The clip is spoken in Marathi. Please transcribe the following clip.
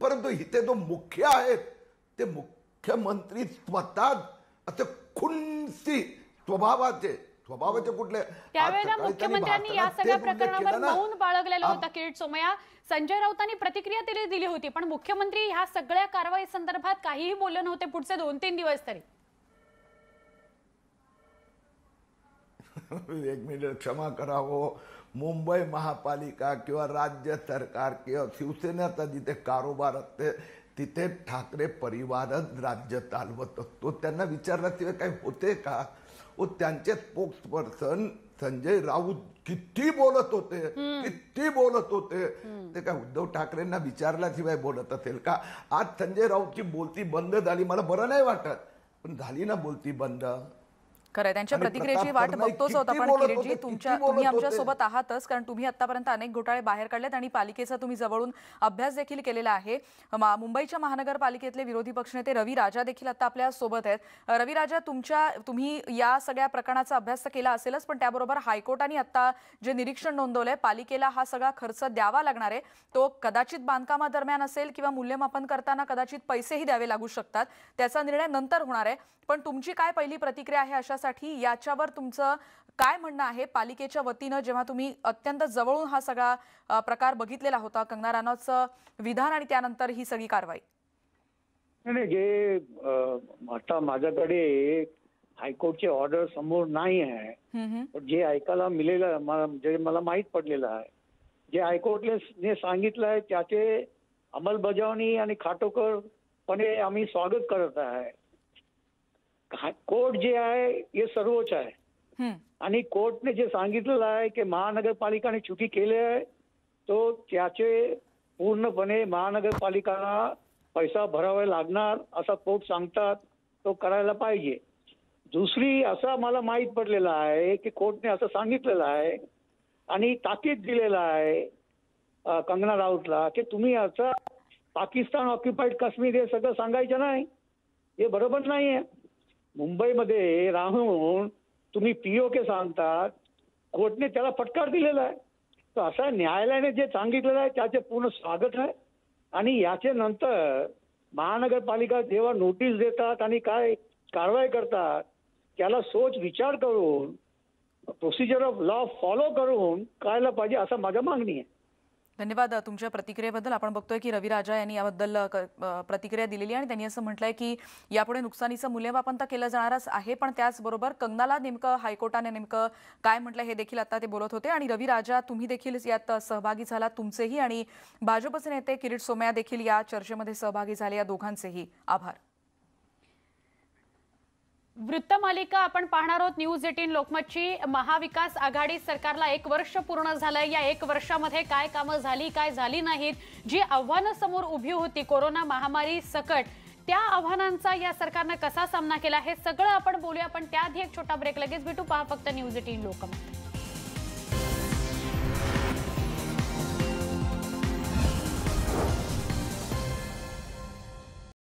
परंतु इथे जो मुख्य आहेत ते मुख्यमंत्री स्वतःच असे खुनसी स्वभावाचे स्वभावाचे कुठले त्यावेळेला मुख्यमंत्र्यांनी या सगळ्या प्रकरणावर मौन बाळगलेलं होता किरीट सोमया संजय राऊतांनी प्रतिक्रिया तरी दिली होती पण मुख्यमंत्री ह्या सगळ्या कारवाई संदर्भात काहीही बोलले नव्हते पुढचे दोन तीन दिवस तरी एक मिनिट क्षमा करावं मुंबई महापालिका किंवा राज्य सरकार किंवा शिवसेनेचा जिथे कारोबार असते तिथे ठाकरे परिवारच राज्य चालवत असतो त्यांना विचारल्याशिवाय काही होते का व त्यांचे स्पोक्स पर्सन संजय राऊत किती बोलत होते किती बोलत होते ते काय उद्धव ठाकरेंना विचारल्याशिवाय बोलत असेल का आज संजय राऊतची बोलती बंद झाली मला बरं नाही वाटत पण झाली ना बोलती बंद खरं त्यांच्या प्रतिक्रियेची वाट बघतोच होत आपण किरीटजी तुमच्या तुम्ही आमच्या सोबत आहातच कारण तुम्ही आतापर्यंत अनेक घोटाळे बाहेर काढलेत आणि पालिकेचा तुम्ही जवळून अभ्यास देखील केलेला आहे मुंबईच्या महानगरपालिकेतले विरोधी पक्षनेते रवी राजा देखील आता आपल्या सोबत आहेत रवी राजा तुमच्या तुम्ही या सगळ्या प्रकरणाचा अभ्यास तर केला असेलच पण त्याबरोबर हायकोर्टाने आता जे निरीक्षण नोंदवलंय पालिकेला हा सगळा खर्च द्यावा लागणार आहे तो कदाचित बांधकामादरम्यान असेल किंवा मूल्यमापन करताना कदाचित पैसेही द्यावे लागू शकतात त्याचा निर्णय नंतर होणार आहे पण तुमची काय पहिली प्रतिक्रिया आहे अशा करण्यासाठी याच्यावर तुमचं काय म्हणणं आहे पालिकेच्या वतीनं जेव्हा तुम्ही अत्यंत जवळून हा सगळा प्रकार बघितलेला होता कंगना रानौतचं विधान आणि त्यानंतर ही सगळी कारवाई नाही जे आता माझ्याकडे हायकोर्टचे ऑर्डर समोर नाही आहे जे ऐकायला मिळेलं जे मला माहीत पडलेलं आहे जे हायकोर्टने सांगितलं आहे त्याचे अंमलबजावणी आणि खाटोकरपणे आम्ही स्वागत करत आहे कोर्ट जे आहे हे सर्वोच्च आहे आणि कोर्टने जे सांगितलेलं आहे की महानगरपालिकाने चुकी केली आहे तो त्याचे पूर्णपणे महानगरपालिकाला पैसा भरावा लागणार असा कोर्ट सांगतात तो करायला पाहिजे दुसरी असं मला माहीत पडलेलं आहे की कोर्टने असं सांगितलेलं आहे आणि ताकीद दिलेला आहे कंगना राऊतला की तुम्ही असं पाकिस्तान ऑक्युपाईड काश्मीर हे सगळं सांगायचं नाही हे बरोबर नाही आहे मुंबईमध्ये राहून तुम्ही पीओ के सांगतात कोर्टने त्याला फटकार दिलेला आहे तर असा न्यायालयाने जे सांगितलेलं आहे त्याचे पूर्ण स्वागत आहे आणि याचे नंतर महानगरपालिका जेव्हा नोटीस देतात आणि काय कारवाई करतात त्याला सोच विचार करून प्रोसिजर ऑफ लॉ फॉलो करून करायला पाहिजे असं माझ्या मागणी आहे धन्यवाद तुमच्या प्रतिक्रियेबद्दल आपण बघतोय की रवी राजा यांनी याबद्दल प्रतिक्रिया दिलेली आणि त्यांनी असं म्हटलंय की यापुढे नुकसानीचं मूल्यमापन तर केलं जाणारच आहे पण त्याचबरोबर कंगनाला नेमकं हायकोर्टाने नेमकं काय म्हटलं हे देखील आता ते बोलत होते आणि रवी राजा तुम्ही देखील यात सहभागी झाला तुमचेही आणि भाजपचे नेते किरीट सोमया देखील या चर्चेमध्ये सहभागी झाले या दोघांचेही आभार वृत्त मालिका आपण पाहणार आहोत न्यूज एटीन लोकमतची महाविकास आघाडी सरकारला एक वर्ष पूर्ण झालं या एक वर्षामध्ये काय कामं झाली काय झाली नाहीत जी आव्हानं समोर उभी होती कोरोना महामारी सकट त्या आव्हानांचा या सरकारनं कसा सामना केला हे सगळं आपण बोलूया पण त्याआधी एक छोटा ब्रेक लगेच भेटू पहा फक्त न्यूज एटीन लोकमत